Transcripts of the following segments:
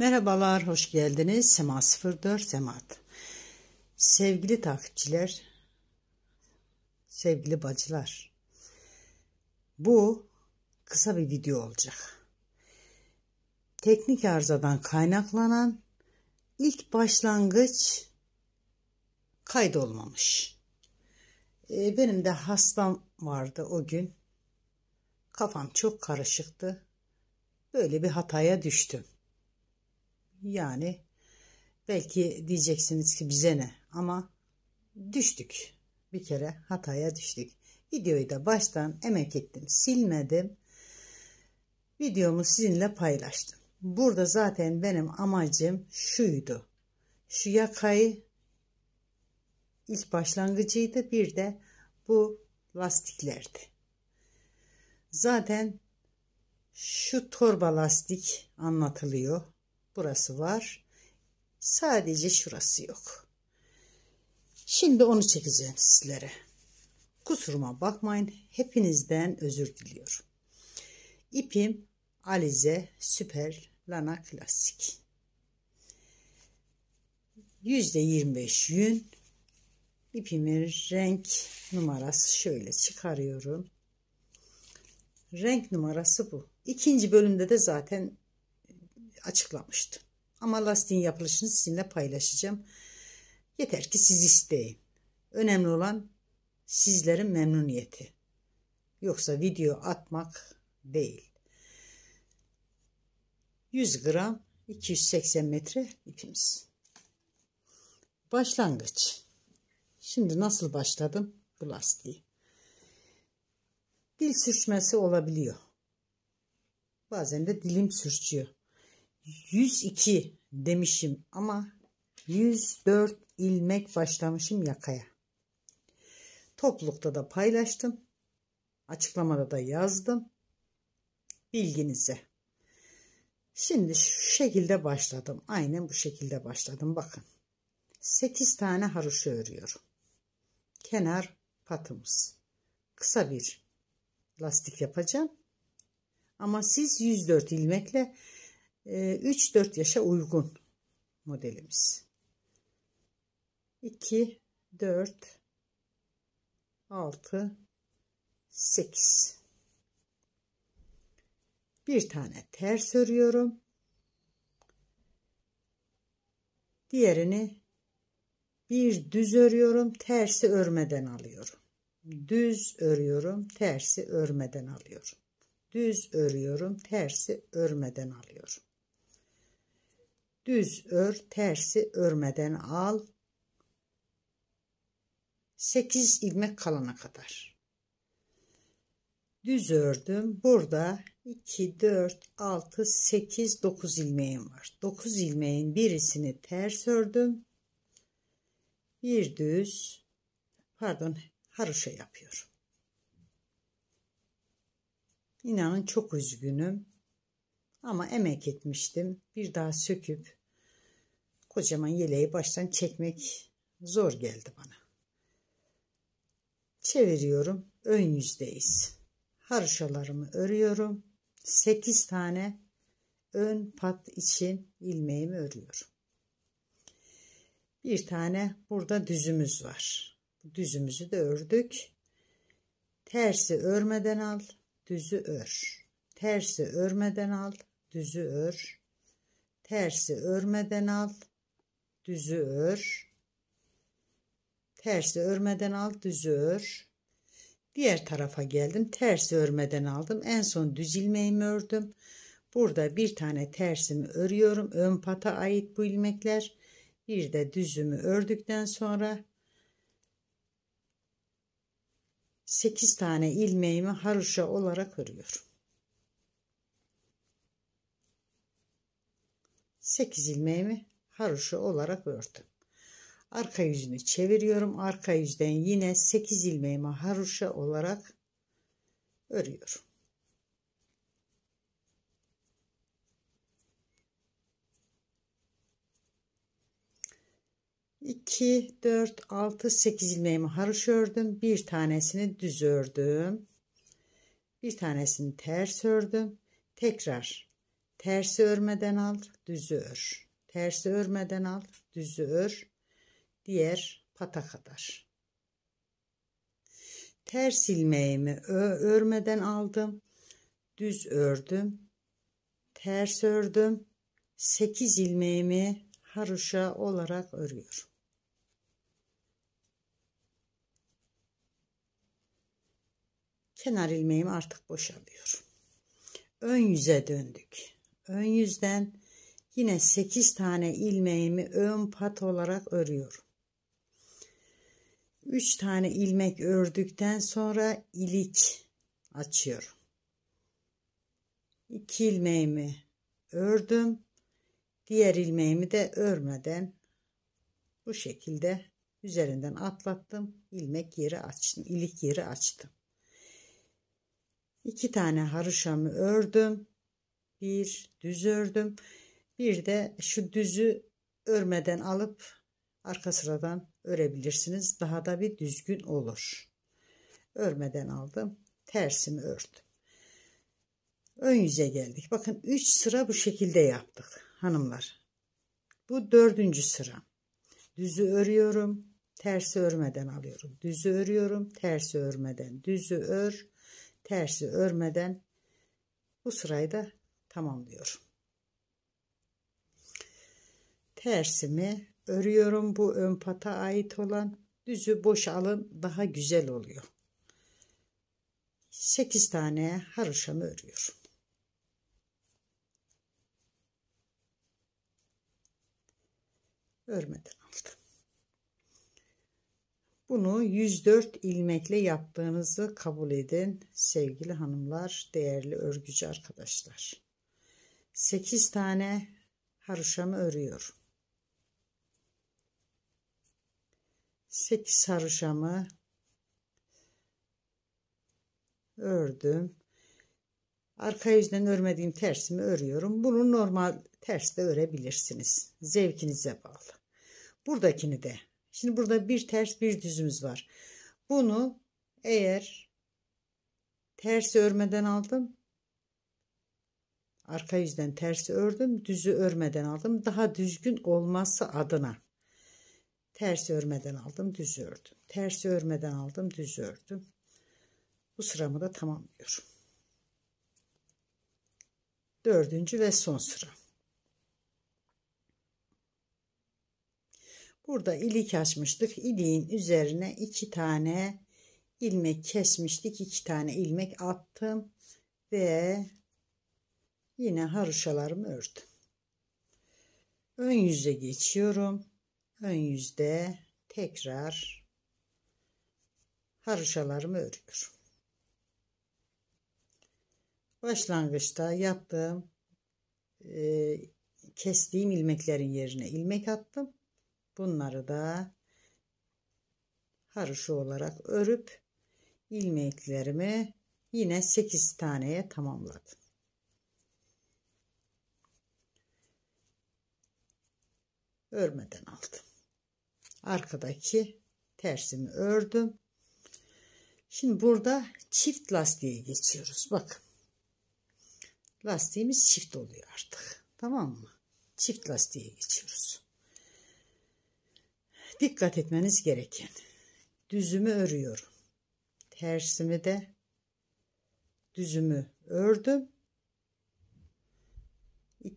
Merhabalar, hoş geldiniz. Sema 04 Semat. Sevgili takipçiler, sevgili bacılar. Bu kısa bir video olacak. Teknik arızadan kaynaklanan ilk başlangıç kaydolmamış. Ee, benim de hastam vardı o gün. Kafam çok karışıktı. Böyle bir hataya düştüm. Yani belki diyeceksiniz ki bize ne ama düştük. Bir kere hataya düştük. Videoyu da baştan emek ettim. Silmedim. Videomu sizinle paylaştım. Burada zaten benim amacım şuydu. Şu yakayı ilk başlangıcıydı. Bir de bu lastiklerdi. Zaten şu torba lastik anlatılıyor. Burası var. Sadece şurası yok. Şimdi onu çekeceğim sizlere. Kusuruma bakmayın. Hepinizden özür diliyorum. İpim Alize Süper Lana Klasik. %25 yün. İpimin renk numarası şöyle çıkarıyorum. Renk numarası bu. İkinci bölümde de zaten açıklamıştım. Ama lastiğin yapılışını sizinle paylaşacağım. Yeter ki siz isteyin. Önemli olan sizlerin memnuniyeti. Yoksa video atmak değil. 100 gram 280 metre ipimiz. Başlangıç. Şimdi nasıl başladım bu lastiği? Dil sürçmesi olabiliyor. Bazen de dilim sürçüyor. 102 demişim ama 104 ilmek başlamışım yakaya. Toplulukta da paylaştım. Açıklamada da yazdım. Bilginize. Şimdi şu şekilde başladım. Aynen bu şekilde başladım. Bakın. 8 tane haroşa örüyorum. Kenar patımız. Kısa bir lastik yapacağım. Ama siz 104 ilmekle 3-4 ee, yaşa uygun modelimiz. 2, 4, 6, 8. Bir tane ters örüyorum. Diğerini bir düz örüyorum, tersi örmeden alıyorum. Düz örüyorum, tersi örmeden alıyorum. Düz örüyorum, tersi örmeden alıyorum. Düz ör, tersi örmeden al. 8 ilmek kalana kadar. Düz ördüm. Burada 2, 4, 6, 8, 9 ilmeğim var. 9 ilmeğin birisini ters ördüm. Bir düz, pardon haroşa yapıyorum. İnanın çok üzgünüm. Ama emek etmiştim. Bir daha söküp kocaman yeleği baştan çekmek zor geldi bana. Çeviriyorum. Ön yüzdeyiz. Haroşalarımı örüyorum. 8 tane ön pat için ilmeğimi örüyorum. Bir tane burada düzümüz var. Düzümüzü de ördük. Tersi örmeden al, düzü ör. Tersi örmeden al, düzü ör. Tersi örmeden al, düzü ör. Tersi örmeden al düzü ör. Diğer tarafa geldim. Tersi örmeden aldım. En son düz ilmeğimi ördüm. Burada bir tane tersimi örüyorum. Ön pata ait bu ilmekler. Bir de düzümü ördükten sonra 8 tane ilmeğimi haroşa olarak örüyorum. 8 ilmeğimi haroşa olarak ördüm. Arka yüzünü çeviriyorum. Arka yüzden yine 8 ilmeğimi haroşa olarak örüyorum. İki, dört, altı, sekiz ilmeğimi haroş ördüm. Bir tanesini düz ördüm. Bir tanesini ters ördüm. Tekrar ters örmeden al, düz ör. Tersi örmeden al. Düzü ör. Diğer pata kadar. Ters ilmeğimi örmeden aldım. Düz ördüm. Ters ördüm. 8 ilmeğimi haruşa olarak örüyorum. Kenar ilmeğimi artık boşalıyorum. Ön yüze döndük. Ön yüzden Yine 8 tane ilmeğimi ön pat olarak örüyorum. 3 tane ilmek ördükten sonra ilik açıyorum. 2 ilmeğimi ördüm. Diğer ilmeğimi de örmeden bu şekilde üzerinden atlattım. ilmek yeri açtım. ilik yeri açtım. 2 tane haroşamı ördüm. Bir düz ördüm. Bir de şu düzü örmeden alıp arka sıradan örebilirsiniz. Daha da bir düzgün olur. Örmeden aldım. Tersimi ördüm. Ön yüze geldik. Bakın 3 sıra bu şekilde yaptık hanımlar. Bu dördüncü sıra. Düzü örüyorum. Tersi örmeden alıyorum. Düzü örüyorum. Tersi örmeden. Düzü ör. Tersi örmeden. Bu sırayı da tamamlıyorum tersimi örüyorum bu ön pata ait olan düzü boş alın daha güzel oluyor 8 tane haroşamı örüyorum örmeden aldım bunu 104 ilmekle yaptığınızı kabul edin sevgili hanımlar değerli örgücü arkadaşlar 8 tane haroşamı örüyorum 8 sarışamı ördüm. Arka yüzden örmediğim tersimi örüyorum. Bunu normal ters de örebilirsiniz. Zevkinize bağlı. Buradakini de. Şimdi burada bir ters bir düzümüz var. Bunu eğer ters örmeden aldım. Arka yüzden ters ördüm. Düzü örmeden aldım. Daha düzgün olması adına. Ters örmeden aldım düz ördüm. Ters örmeden aldım düz ördüm. Bu sıramı da tamamlıyorum. Dördüncü ve son sıra. Burada ilik açmıştık. İliğin üzerine iki tane ilmek kesmiştik. iki tane ilmek attım ve yine haroşalarımı ördüm. Ön yüze geçiyorum ön yüzde tekrar haroşalarımı örüyorum. Başlangıçta yaptığım e, kestiğim ilmeklerin yerine ilmek attım. Bunları da haroşa olarak örüp ilmeklerimi yine 8 taneye tamamladım. Örmeden aldım arkadaki tersimi ördüm. Şimdi burada çift lastiğe geçiyoruz. Bakın. Lastiğimiz çift oluyor artık. Tamam mı? Çift lastiğe geçiyoruz. Dikkat etmeniz gereken. Düzümü örüyorum. Tersimi de düzümü ördüm.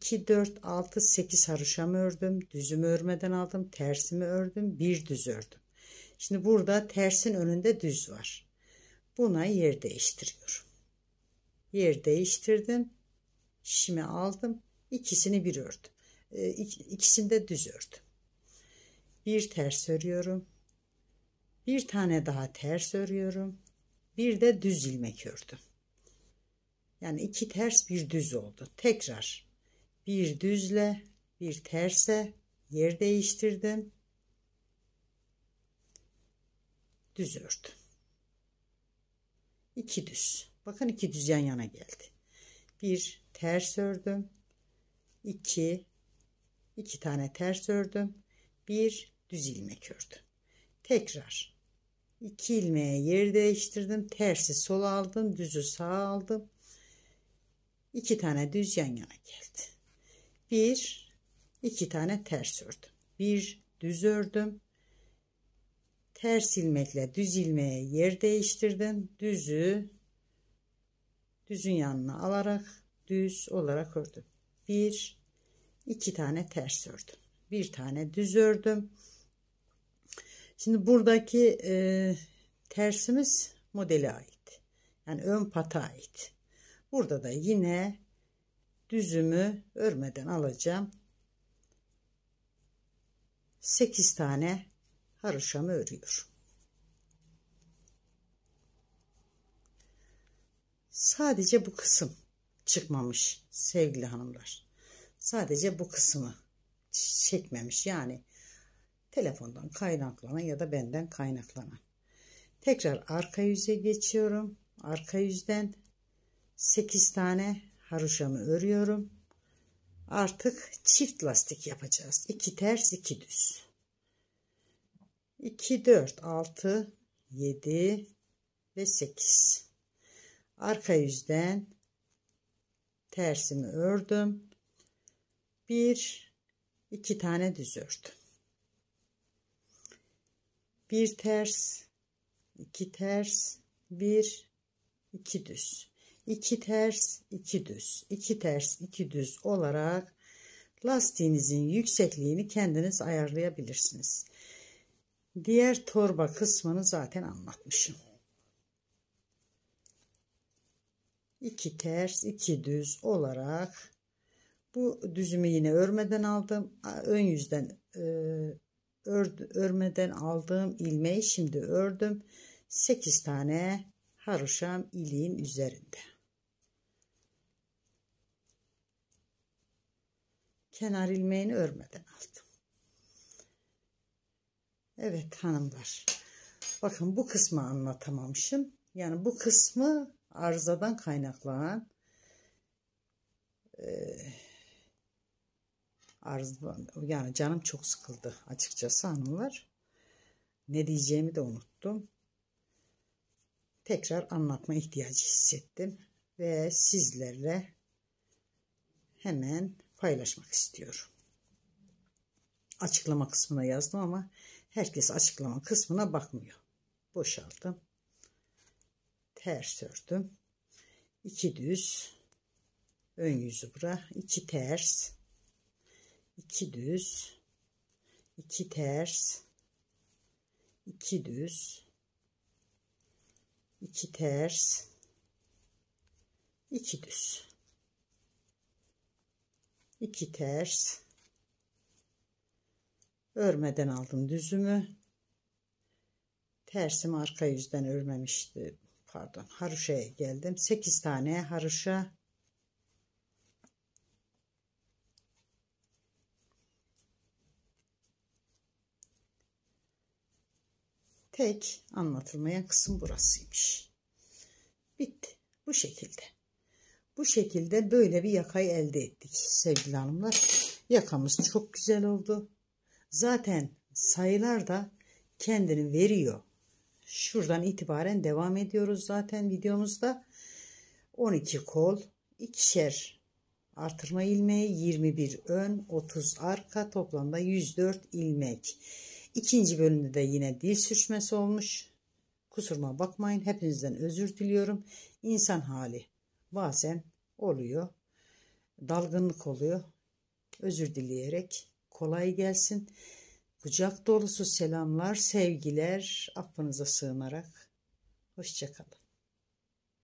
2, 4, 6, 8 haroşamı ördüm. Düzümü örmeden aldım. Tersimi ördüm. Bir düz ördüm. Şimdi burada tersin önünde düz var. Buna yer değiştiriyorum. Yer değiştirdim. Şişimi aldım. ikisini bir ördüm. E, düz ördüm. Bir ters örüyorum. Bir tane daha ters örüyorum. Bir de düz ilmek ördüm. Yani iki ters bir düz oldu. Tekrar bir düzle bir terse yer değiştirdim düz ördüm iki düz bakın iki düz yan yana geldi bir ters ördüm iki iki tane ters ördüm bir düz ilmek ördüm tekrar iki ilmeğe yer değiştirdim tersi sola aldım düzü sağa aldım iki tane düz yan yana geldi bir iki tane ters ördüm bir düz ördüm ters ilmekle düz ilmeğe yer değiştirdim düzü düzün yanına alarak düz olarak ördüm bir iki tane ters ördüm bir tane düz ördüm şimdi buradaki e, tersimiz modeli ait yani ön pata ait burada da yine düzümü örmeden alacağım. 8 tane haroşamı örüyorum. Sadece bu kısım çıkmamış sevgili hanımlar. Sadece bu kısmı çekmemiş yani telefondan kaynaklanan ya da benden kaynaklanan. Tekrar arka yüze geçiyorum. Arka yüzden 8 tane haroşamı örüyorum. Artık çift lastik yapacağız. 2 ters, 2 düz. 2 4 6 7 ve 8. Arka yüzden tersimi ördüm. 1 2 tane düz ördüm. 1 ters, 2 ters, 1 2 düz. 2 ters 2 düz 2 ters 2 düz olarak lastiğinizin yüksekliğini kendiniz ayarlayabilirsiniz. Diğer torba kısmını zaten anlatmışım. 2 ters 2 düz olarak bu düzümü yine örmeden aldım. Ön yüzden e, örmeden aldığım ilmeği şimdi ördüm. 8 tane haroşam iliğin üzerinde. kenar ilmeğini örmeden aldım. Evet hanımlar. Bakın bu kısmı anlatamamışım. Yani bu kısmı arızadan kaynaklanan e, arz yani canım çok sıkıldı açıkçası hanımlar. Ne diyeceğimi de unuttum. Tekrar anlatma ihtiyacı hissettim ve sizlerle hemen paylaşmak istiyorum. Açıklama kısmına yazdım ama herkes açıklama kısmına bakmıyor. Boşaldım. Ters ördüm. İki düz. Ön yüzü bura. İki ters. İki düz. İki ters. İki düz. İki ters. İki düz. 2 ters örmeden aldım düzümü Tersim arka yüzden örmemişti pardon haroşaya geldim 8 tane haroşa tek anlatılmayan kısım burasıymış bitti bu şekilde bu şekilde böyle bir yakayı elde ettik sevgili hanımlar. Yakamız çok güzel oldu. Zaten sayılar da kendini veriyor. Şuradan itibaren devam ediyoruz zaten videomuzda. 12 kol, ikişer artırma ilmeği, 21 ön, 30 arka toplamda 104 ilmek. İkinci bölümde de yine dil sürçmesi olmuş. Kusuruma bakmayın hepinizden özür diliyorum. İnsan hali bazen oluyor. Dalgınlık oluyor. Özür dileyerek kolay gelsin. Kucak dolusu selamlar, sevgiler affınıza sığınarak. Hoşçakalın.